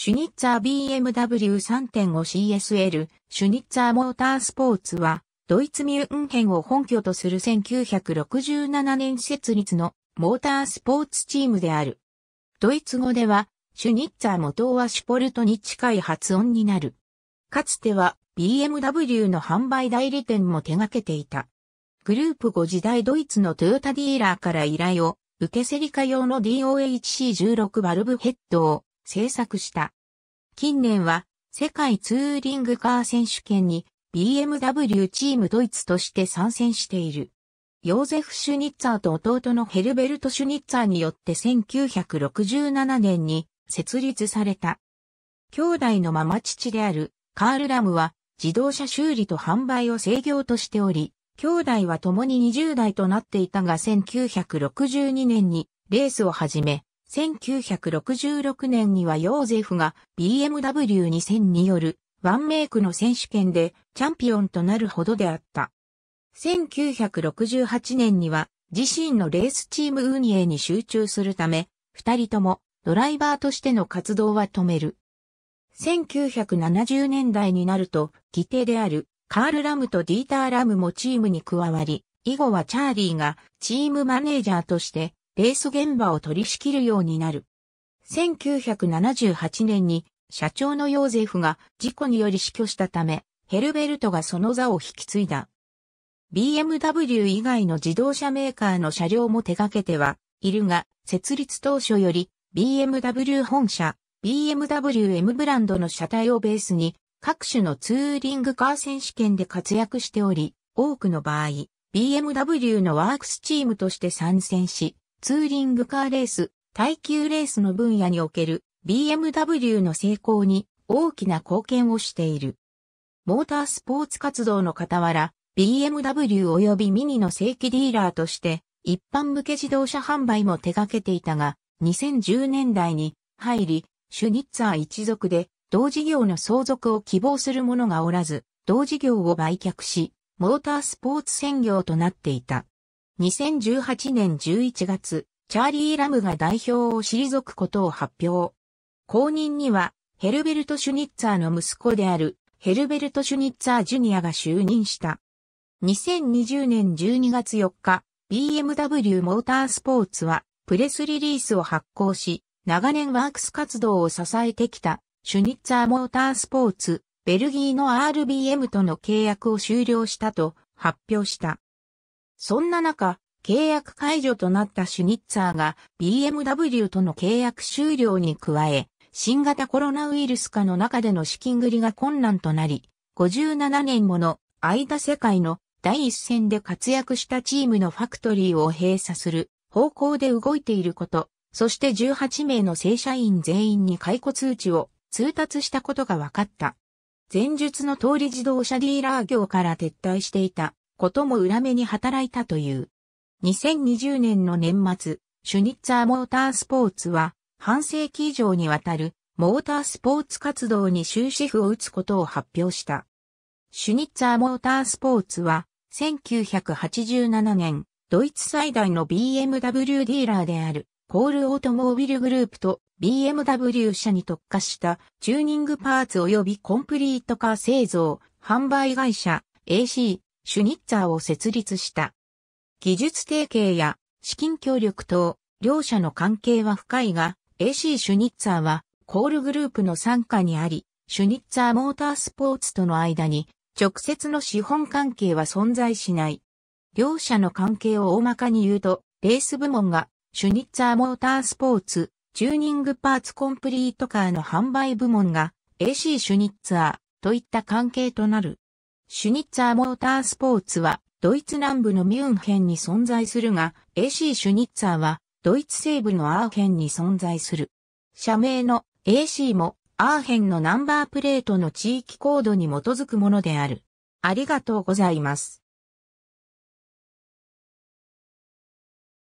シュニッツァー BMW3.5CSL、シュニッツァーモータースポーツは、ドイツミュンヘンを本拠とする1967年設立のモータースポーツチームである。ドイツ語では、シュニッツァー元はシュポルトに近い発音になる。かつては BMW の販売代理店も手掛けていた。グループ5時代ドイツのトヨタディーラーから依頼を受けセリカ用の DOHC16 バルブヘッドを製作した。近年は世界ツーリングカー選手権に BMW チームドイツとして参戦している。ヨーゼフ・シュニッツァーと弟のヘルベルト・シュニッツァーによって1967年に設立された。兄弟のママ父であるカール・ラムは自動車修理と販売を制御としており、兄弟は共に20代となっていたが1962年にレースを始め、1966年にはヨーゼフが BMW2000 によるワンメイクの選手権でチャンピオンとなるほどであった。1968年には自身のレースチーム運営に集中するため、二人ともドライバーとしての活動は止める。1970年代になると、義弟であるカール・ラムとディーター・ラムもチームに加わり、以後はチャーリーがチームマネージャーとしてレース現場を取り仕切るようになる。1978年に社長のヨーゼフが事故により死去したため、ヘルベルトがその座を引き継いだ。BMW 以外の自動車メーカーの車両も手掛けてはいるが、設立当初より BMW 本社、BMW M ブランドの車体をベースに各種のツーリングカー選手権で活躍しており、多くの場合、BMW のワークスチームとして参戦し、ツーリングカーレース、耐久レースの分野における BMW の成功に大きな貢献をしている。モータースポーツ活動の傍ら、BMW 及びミニの正規ディーラーとして一般向け自動車販売も手掛けていたが、2010年代に入り、シュニッツァー一族で同事業の相続を希望する者がおらず、同事業を売却し、モータースポーツ専業となっていた。2018年11月、チャーリー・ラムが代表を退くことを発表。後任には、ヘルベルト・シュニッツァーの息子である、ヘルベルト・シュニッツァー・ジュニアが就任した。2020年12月4日、BMW モータースポーツは、プレスリリースを発行し、長年ワークス活動を支えてきた、シュニッツァーモータースポーツ、ベルギーの RBM との契約を終了したと発表した。そんな中、契約解除となったシュニッツァーが BMW との契約終了に加え、新型コロナウイルス化の中での資金繰りが困難となり、57年もの間世界の第一線で活躍したチームのファクトリーを閉鎖する方向で動いていること、そして18名の正社員全員に解雇通知を通達したことが分かった。前述の通り自動車ディーラー業から撤退していたことも裏目に働いたという。2020年の年末、シュニッツァーモータースポーツは、半世紀以上にわたる、モータースポーツ活動に終止符を打つことを発表した。シュニッツァーモータースポーツは、1987年、ドイツ最大の BMW ディーラーである、コールオートモービルグループと BMW 社に特化したチューニングパーツ及びコンプリートカー製造、販売会社 AC シュニッツァーを設立した。技術提携や資金協力等、両者の関係は深いが、AC シュニッツァーは、コールグループの参加にあり、シュニッツァーモータースポーツとの間に、直接の資本関係は存在しない。両者の関係を大まかに言うと、レース部門が、シュニッツァーモータースポーツ、チューニングパーツコンプリートカーの販売部門が、AC シュニッツァーといった関係となる。シュニッツァーモータースポーツは、ドイツ南部のミュンヘンに存在するが、AC シュニッツァーは、ドイツ西部のアーヘンに存在する。社名の AC も、アーヘンのナンバープレートの地域コードに基づくものである。ありがとうございます。